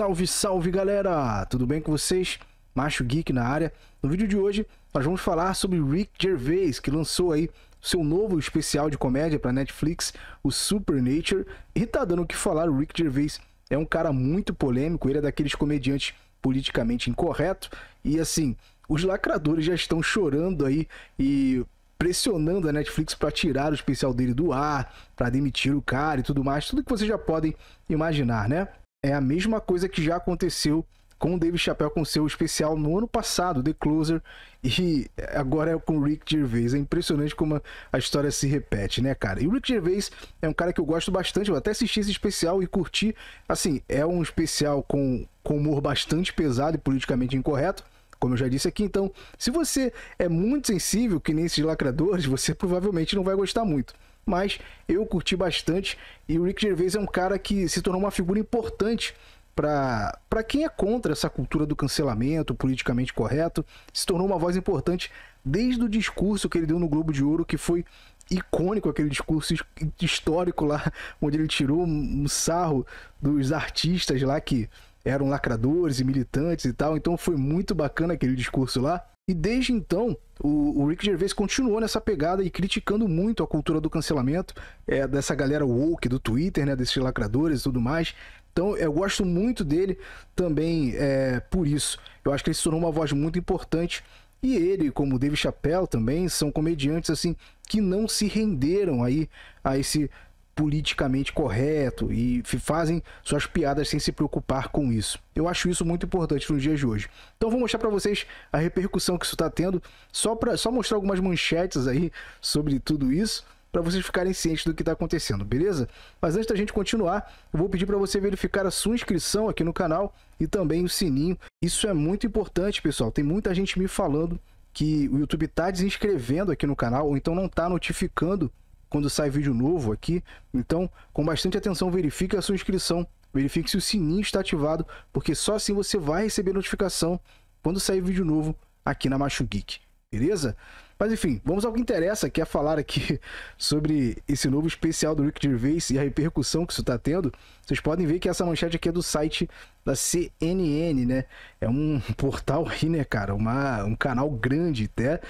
Salve, salve galera! Tudo bem com vocês? Macho Geek na área. No vídeo de hoje nós vamos falar sobre Rick Gervais, que lançou aí seu novo especial de comédia para Netflix, o Supernature, e tá dando o que falar. O Rick Gervais é um cara muito polêmico, ele é daqueles comediantes politicamente incorreto e assim, os lacradores já estão chorando aí e pressionando a Netflix para tirar o especial dele do ar, para demitir o cara e tudo mais, tudo que vocês já podem imaginar, né? é a mesma coisa que já aconteceu com o David Chappelle com seu especial no ano passado, The Closer, e agora é com o Rick Gervais. É impressionante como a história se repete, né, cara? E o Rick Gervais é um cara que eu gosto bastante, eu até assisti esse especial e curti. Assim, é um especial com, com humor bastante pesado e politicamente incorreto, como eu já disse aqui. Então, se você é muito sensível, que nem esses lacradores, você provavelmente não vai gostar muito mas eu curti bastante. E o Rick Gervais é um cara que se tornou uma figura importante para quem é contra essa cultura do cancelamento politicamente correto, se tornou uma voz importante desde o discurso que ele deu no Globo de Ouro, que foi icônico aquele discurso histórico lá, onde ele tirou um sarro dos artistas lá que eram lacradores e militantes e tal. Então foi muito bacana aquele discurso lá. E desde então, o, o, Rick Gervais continuou nessa pegada e criticando muito a cultura do cancelamento, é, dessa galera woke do Twitter, né, desses lacradores e tudo mais. Então eu gosto muito dele também é, por isso. Eu acho que ele se tornou uma voz muito importante. E ele, como Dave Chappelle também, são comediantes assim que não se renderam aí a esse politicamente correto e fazem suas piadas sem se preocupar com isso. Eu acho isso muito importante nos dias de hoje. Então vou mostrar para vocês a repercussão que isso está tendo, só para só mostrar algumas manchetes aí sobre tudo isso para vocês ficarem cientes do que está acontecendo, beleza? Mas antes da gente continuar, eu vou pedir para você verificar a sua inscrição aqui no canal e também o sininho. Isso é muito importante, pessoal. Tem muita gente me falando que o YouTube está desinscrevendo aqui no canal ou então não está notificando quando sai vídeo novo aqui. Então, com bastante atenção, verifique a sua inscrição, verifique se o sininho está ativado, porque só assim você vai receber notificação quando sair vídeo novo aqui na Machu Geek. Beleza? Mas enfim, vamos ao que interessa, que é falar aqui sobre esse novo especial do Rick Gervais e a repercussão que isso está tendo. Vocês podem ver que essa manchete aqui é do site da CNN, né? É um portal aí, né, cara? Uma, um canal grande até.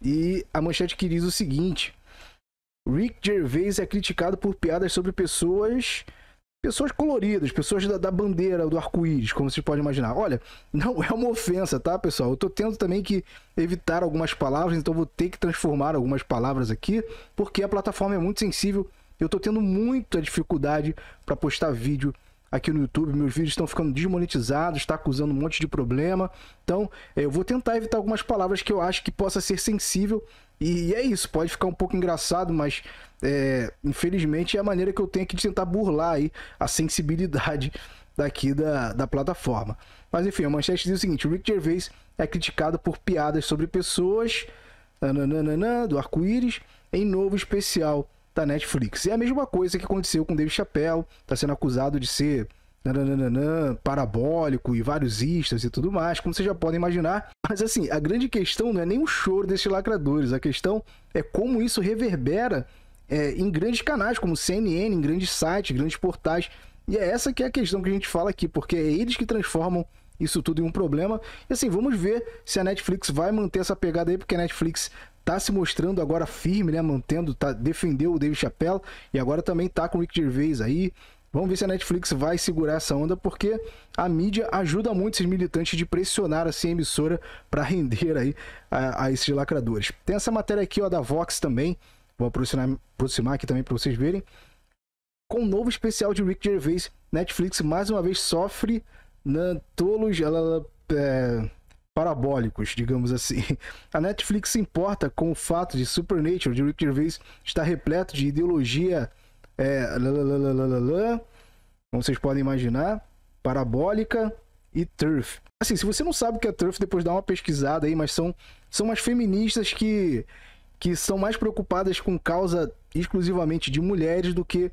E a manchete que diz o seguinte: Rick Gervais é criticado por piadas sobre pessoas pessoas coloridas, pessoas da, da bandeira, do arco-íris, como se pode imaginar. Olha, não é uma ofensa, tá, pessoal? Eu tô tendo também que evitar algumas palavras, então vou ter que transformar algumas palavras aqui, porque a plataforma é muito sensível. Eu tô tendo muita dificuldade para postar vídeo aqui no YouTube, meus vídeos estão ficando desmonetizados, está acusando um monte de problema. Então, eu vou tentar evitar algumas palavras que eu acho que possa ser sensível e é isso, pode ficar um pouco engraçado, mas é, infelizmente é a maneira que eu tenho aqui de tentar burlar aí a sensibilidade daqui da, da plataforma. Mas enfim, a manchete diz o seguinte: o Rick Gervais é criticado por piadas sobre pessoas nananana, do arco-íris em novo especial da Netflix. É a mesma coisa que aconteceu com Dave Chappelle, está sendo acusado de ser nananana, parabólico e vários istas e tudo mais, como vocês já podem imaginar. Mas assim, a grande questão não é nem o choro desses lacradores, a questão é como isso reverbera é, em grandes canais como CNN, em grandes sites, grandes portais. E é essa que é a questão que a gente fala aqui, porque é eles que transformam isso tudo em um problema. E assim, vamos ver se a Netflix vai manter essa pegada aí, porque a Netflix tá se mostrando agora firme, né? Mantendo, tá, defendeu o David Chappelle e agora também tá com o Rick Gervais aí, Vamos ver se a Netflix vai segurar essa onda, porque a mídia ajuda muito esses militantes de pressionar assim, a emissora para render aí a, a, esses lacradores. Tem essa matéria aqui ó, da Vox também, vou aproximar, aproximar aqui também para vocês verem. Com o um novo especial de Rick Gervais, Netflix mais uma vez sofre na tolos ela, é, parabólicos, digamos assim. A Netflix se importa com o fato de Supernatural de Rick Gervais estar repleto de ideologia é, lalalala, como vocês podem imaginar, parabólica e turf. Assim, se você não sabe o que é turf, depois dá uma pesquisada aí, mas são, são as feministas que, que são mais preocupadas com causa exclusivamente de mulheres do que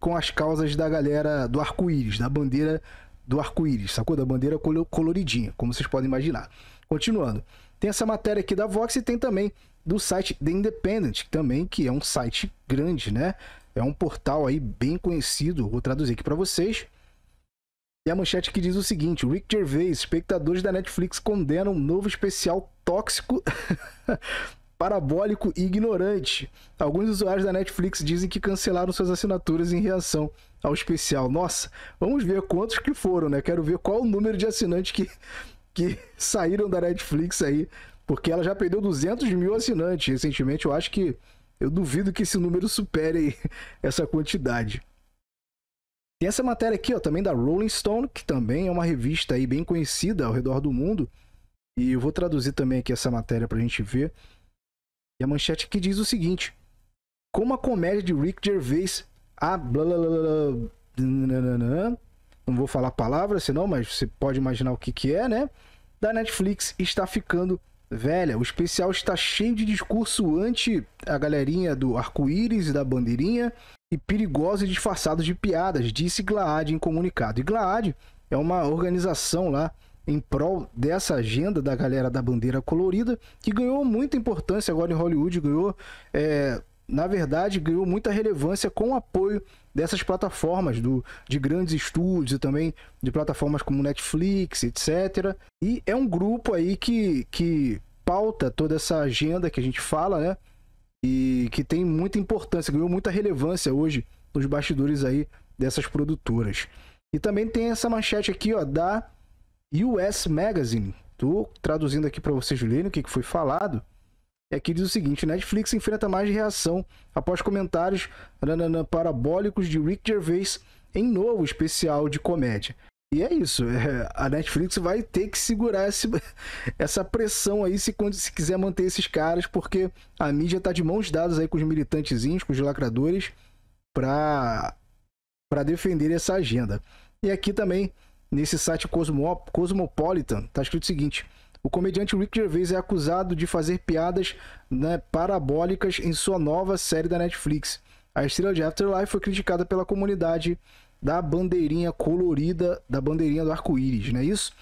com as causas da galera do arco-íris, da bandeira do arco-íris, sacou? Da bandeira coloridinha, como vocês podem imaginar. Continuando, tem essa matéria aqui da Vox e tem também do site The Independent, também que é um site grande, né? É um portal aí bem conhecido, vou traduzir aqui para vocês. E a manchete que diz o seguinte: Rick Gervais, espectadores da Netflix condenam um novo especial tóxico, parabólico e ignorante. Alguns usuários da Netflix dizem que cancelaram suas assinaturas em reação ao especial. Nossa, vamos ver quantos que foram, né? Quero ver qual o número de assinantes que, que saíram da Netflix aí, porque ela já perdeu 200 mil assinantes recentemente. Eu acho que eu duvido que esse número supere essa quantidade. Tem essa matéria aqui, ó, também da Rolling Stone, que também é uma revista aí bem conhecida ao redor do mundo. E eu vou traduzir também aqui essa matéria para a gente ver. E a manchete que diz o seguinte: Como a comédia de Rick Gervais, a blá blá blá, blá não vou falar palavras, senão, mas você pode imaginar o que que é, né? Da Netflix está ficando Velha, o especial está cheio de discurso anti a galerinha do arco-íris e da bandeirinha e perigosos e disfarçados de piadas, disse Glaad em comunicado. E Glaad é uma organização lá em prol dessa agenda da galera da bandeira colorida que ganhou muita importância agora em Hollywood, ganhou é, na verdade, ganhou muita relevância com o apoio dessas plataformas do, de grandes estúdios e também de plataformas como Netflix, etc. E é um grupo aí que, que pauta toda essa agenda que a gente fala, né? E que tem muita importância, ganhou muita relevância hoje nos bastidores aí dessas produtoras. E também tem essa manchete aqui, ó, da US Magazine. Tô traduzindo aqui para vocês lerem o que, que foi falado é que diz o seguinte: Netflix enfrenta mais reação após comentários nanana, parabólicos de Rick Gervais em novo especial de comédia. E é isso, é, a Netflix vai ter que segurar esse, essa pressão aí se, se quiser manter esses caras, porque a mídia tá de mãos dadas aí com os militantezinhos, com os lacradores, para defender essa agenda. E aqui também, nesse site Cosmo, Cosmopolitan, tá escrito o seguinte: o comediante Rick Gervais é acusado de fazer piadas né, parabólicas em sua nova série da Netflix. A estrela de Afterlife foi criticada pela comunidade da bandeirinha colorida, da bandeirinha do arco-íris, não é isso?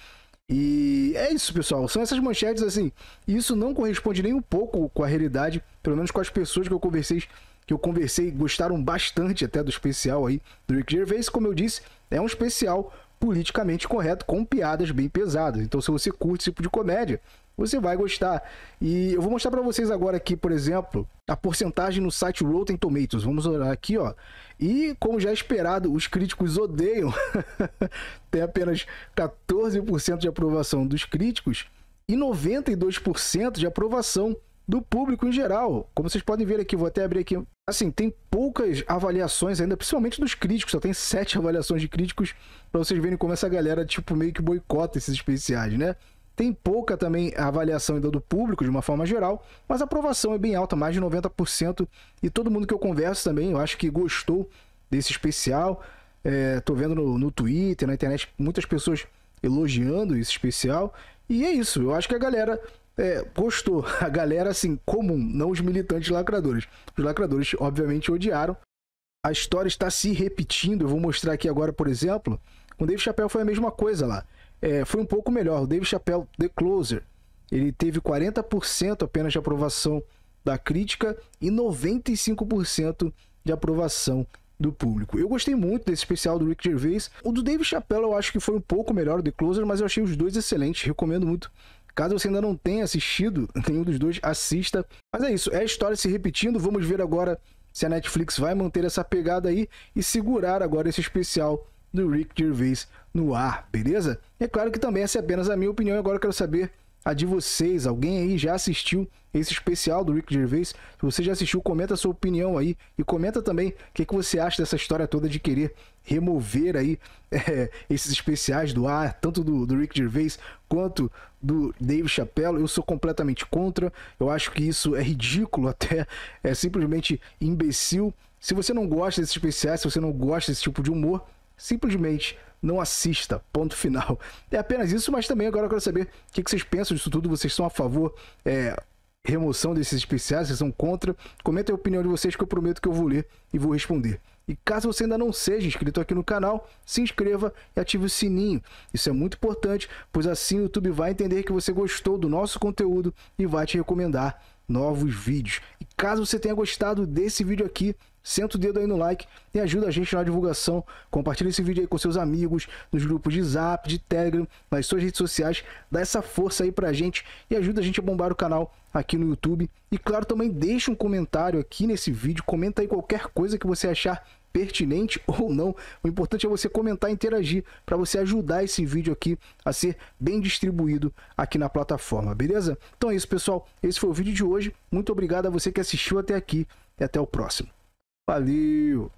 E é isso, pessoal. São essas manchetes assim. Isso não corresponde nem um pouco com a realidade, pelo menos com as pessoas que eu conversei, que eu conversei, gostaram bastante até do especial aí do Rick Gervais, como eu disse, é um especial politicamente correto com piadas bem pesadas. Então, se você curte esse tipo de comédia, você vai gostar. E eu vou mostrar para vocês agora aqui, por exemplo, a porcentagem no site Rotten Tomatoes. Vamos olhar aqui, ó. E como já é esperado, os críticos odeiam. Tem apenas 14% de aprovação dos críticos e 92% de aprovação do público em geral. Como vocês podem ver aqui, vou até abrir aqui assim, tem poucas avaliações ainda, principalmente dos críticos, só tem sete avaliações de críticos para vocês verem como essa galera, tipo, meio que boicota esses especiais, né? Tem pouca também avaliação ainda então, do público, de uma forma geral, mas a aprovação é bem alta, mais de 90%, e todo mundo que eu converso também, eu acho que gostou desse especial. É, tô vendo no, no Twitter, na internet, muitas pessoas elogiando esse especial, e é isso, eu acho que a galera é, gostou. A galera, assim, comum, não os militantes lacradores. Os lacradores, obviamente, odiaram. A história está se repetindo. Eu vou mostrar aqui agora, por exemplo. Com Dave Chappelle foi a mesma coisa lá. É, foi um pouco melhor. O Dave Chappelle, The Closer, ele teve 40% apenas de aprovação da crítica e 95% de aprovação do público. Eu gostei muito desse especial do Rick Gervais. O do Dave Chappelle eu acho que foi um pouco melhor, o The Closer, mas eu achei os dois excelentes. Recomendo muito Caso você ainda não tenha assistido nenhum dos dois, assista. Mas é isso, é a história se repetindo. Vamos ver agora se a Netflix vai manter essa pegada aí e segurar agora esse especial do Rick Gervais no ar, beleza? E é claro que também essa é apenas a minha opinião. Agora eu quero saber a de vocês. Alguém aí já assistiu esse especial do Rick Gervais? Se você já assistiu, comenta a sua opinião aí e comenta também o que, que você acha dessa história toda de querer remover aí é, esses especiais do ar, tanto do, do Rick Gervais quanto do Dave Chappelle. Eu sou completamente contra. Eu acho que isso é ridículo, até é simplesmente imbecil. Se você não gosta desses especiais, se você não gosta desse tipo de humor, simplesmente não assista. Ponto final. É apenas isso, mas também agora eu quero saber o que, vocês pensam disso tudo. Vocês são a favor é, remoção desses especiais? Vocês são contra? Comenta a opinião de vocês que eu prometo que eu vou ler e vou responder. E caso você ainda não seja inscrito aqui no canal, se inscreva e ative o sininho. Isso é muito importante, pois assim o YouTube vai entender que você gostou do nosso conteúdo e vai te recomendar novos vídeos. E caso você tenha gostado desse vídeo aqui, senta o dedo aí no like e ajuda a gente na divulgação. Compartilha esse vídeo aí com seus amigos, nos grupos de zap, de telegram, nas suas redes sociais. Dá essa força aí pra gente e ajuda a gente a bombar o canal aqui no YouTube. E claro, também deixa um comentário aqui nesse vídeo. Comenta aí qualquer coisa que você achar pertinente ou não. O importante é você comentar e interagir para você ajudar esse vídeo aqui a ser bem distribuído aqui na plataforma, beleza? Então é isso, pessoal. Esse foi o vídeo de hoje. Muito obrigado a você que assistiu até aqui e até o próximo valeu